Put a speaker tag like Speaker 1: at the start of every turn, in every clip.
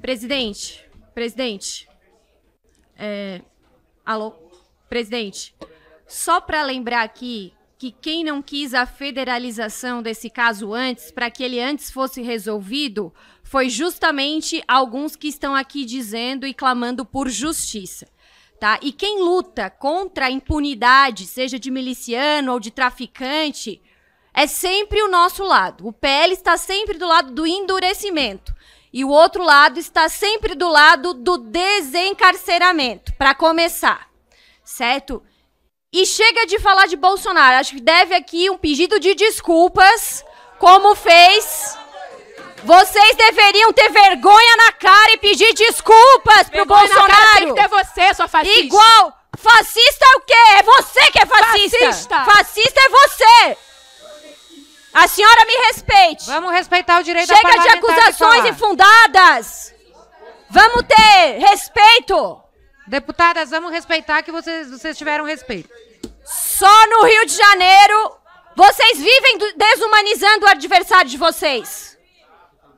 Speaker 1: Presidente, presidente. É... Alô, presidente. Só para lembrar aqui que quem não quis a federalização desse caso antes, para que ele antes fosse resolvido, foi justamente alguns que estão aqui dizendo e clamando por justiça. Tá? E quem luta contra a impunidade, seja de miliciano ou de traficante, é sempre o nosso lado. O PL está sempre do lado do endurecimento. E o outro lado está sempre do lado do desencarceramento, para começar. Certo? E chega de falar de Bolsonaro. Acho que deve aqui um pedido de desculpas, como fez. Vocês deveriam ter vergonha na cara e pedir desculpas vergonha pro Bolsonaro. Na cara tem que ter você, sua fascista. Igual. Fascista é o quê? É você que é fascista. Fascista, fascista é você. A senhora me respeite. Vamos respeitar o direito Chega da de acusações de infundadas. Vamos ter respeito. Deputadas, vamos respeitar que vocês, vocês tiveram respeito. Só no Rio de Janeiro vocês vivem desumanizando o adversário de vocês.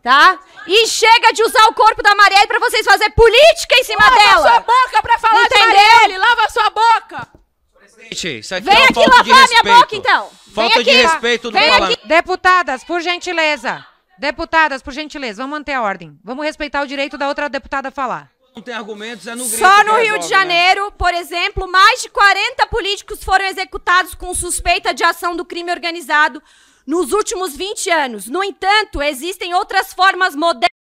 Speaker 1: Tá? E chega de usar o corpo da Marielle para vocês fazer política em cima Lava dela. Lava sua boca para falar Entendeu? de Marielle. Lava sua boca. Gente, isso aqui Vem é aqui falta de respeito. minha boca, então. Falta de respeito do Vem Deputadas, por gentileza. Deputadas, por gentileza, vamos manter a ordem. Vamos respeitar o direito da outra deputada falar. Não tem argumentos, é no grito Só no Rio resolve, de né? Janeiro, né? por exemplo, mais de 40 políticos foram executados com suspeita de ação do crime organizado nos últimos 20 anos. No entanto, existem outras formas modernas.